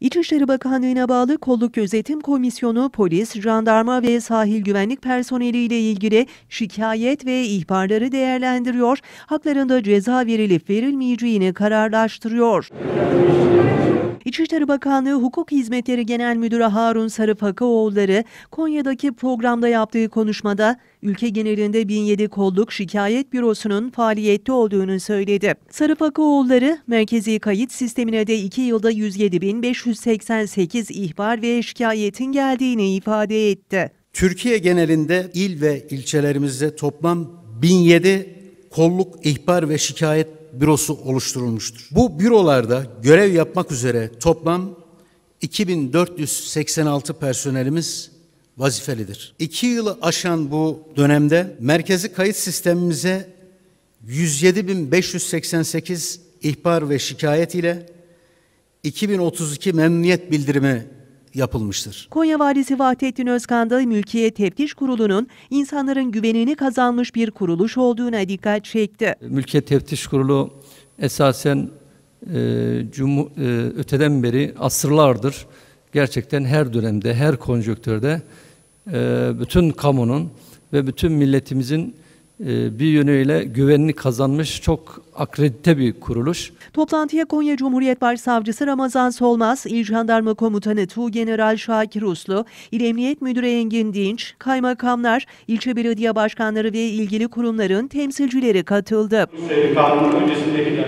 İçişleri Bakanlığı'na bağlı Kolluk Gözetim Komisyonu polis, jandarma ve sahil güvenlik personeliyle ilgili şikayet ve ihbarları değerlendiriyor, haklarında ceza verilip verilmeyeceğini kararlaştırıyor. İçişleri Bakanlığı Hukuk Hizmetleri Genel Müdürü Harun Sarıfakaoğulları Konya'daki programda yaptığı konuşmada ülke genelinde 1007 kolluk şikayet bürosunun faaliyette olduğunu söyledi. Sarıfakaoğulları merkezi kayıt sistemine de 2 yılda 107.588 ihbar ve şikayetin geldiğini ifade etti. Türkiye genelinde il ve ilçelerimizde toplam 1007 kolluk ihbar ve şikayet bürosu oluşturulmuştur. Bu bürolarda görev yapmak üzere toplam 2486 personelimiz vazifelidir. İki yılı aşan bu dönemde merkezi kayıt sistemimize 107.588 ihbar ve şikayet ile 2032 memnuniyet bildirimi yapılmıştır. Konya Valisi Vahdettin Özkan'da Mülkiye Teftiş Kurulu'nun insanların güvenini kazanmış bir kuruluş olduğuna dikkat çekti. Mülkiye Teftiş Kurulu esasen e, cum e, öteden beri asırlardır gerçekten her dönemde, her konjöktürde e, bütün kamunun ve bütün milletimizin ee, bir yönüyle güvenini kazanmış çok akredite bir kuruluş. Toplantıya Konya Cumhuriyet Başsavcısı Ramazan Solmaz, İl Jandarma Komutanı Tu General Şakir Uslu, İl Emniyet Müdürü Engin Dinç, kaymakamlar, İlçe belediye başkanları ve ilgili kurumların temsilcileri katıldı. Bu öncesindeki